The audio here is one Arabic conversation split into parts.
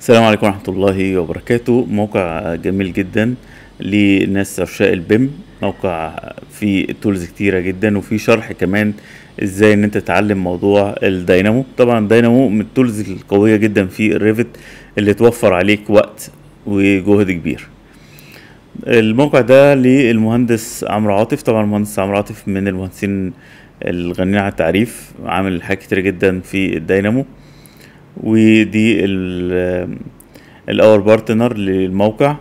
السلام عليكم ورحمة الله وبركاته موقع جميل جدا لناس عشاء البيم موقع فيه تولز كتيرة جدا وفيه شرح كمان ازاي ان انت تتعلم موضوع الداينامو طبعا الداينامو من التولز القوية جدا في الريفت اللي توفر عليك وقت وجهد كبير الموقع ده للمهندس عمرو عاطف طبعا المهندس عمرو عاطف من المهندسين الغنيين على التعريف عامل حاجات كتيرة جدا في الداينامو ودي الاور بارتنر للموقع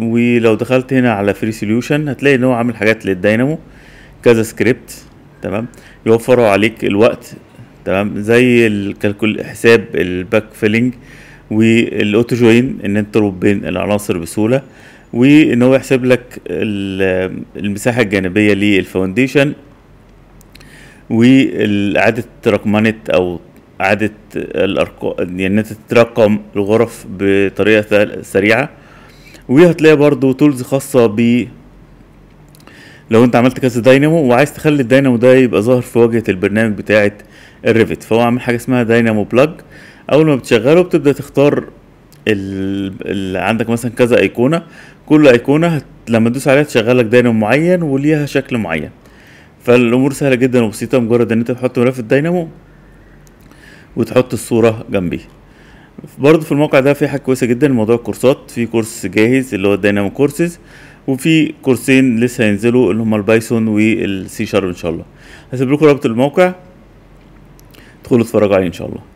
ولو دخلت هنا على فري سوليوشن هتلاقي ان هو عامل حاجات للدينامو كذا سكريبت تمام يوفروا عليك الوقت تمام زي الكالكول حساب الباك فيلنج والاوتو جوين ان انت تربط بين العناصر بسهوله وان هو يحسب لك المساحه الجانبيه للفاونديشن واعاده رقمنه او اعاده الارقام يعني انت تترقم الغرف بطريقه سريعه وهتلاقي برضو تولز خاصه ب لو انت عملت كذا داينامو وعايز تخلي الداينامو ده يبقى ظاهر في واجهه البرنامج بتاعه الريفت فهو عامل حاجه اسمها داينامو بلاج اول ما بتشغله بتبدا تختار اللي عندك مثلا كذا ايقونه كل ايقونه هت... لما تدوس عليها تشغل لك داينامو معين وليها شكل معين فالامور سهله جدا وبسيطه مجرد ان انت تحط ملف الداينامو وتحط الصورة جنبي برضه في الموقع ده في حاجة كويسة جدا موضوع الكورسات في كورس جاهز اللي هو الدينامو كورسز وفي كورسين لسه هينزلوا اللي هما البايثون والسي شارب ان شاء الله هسيب لكم رابط الموقع تدخلوا اتفرجوا عليه ان شاء الله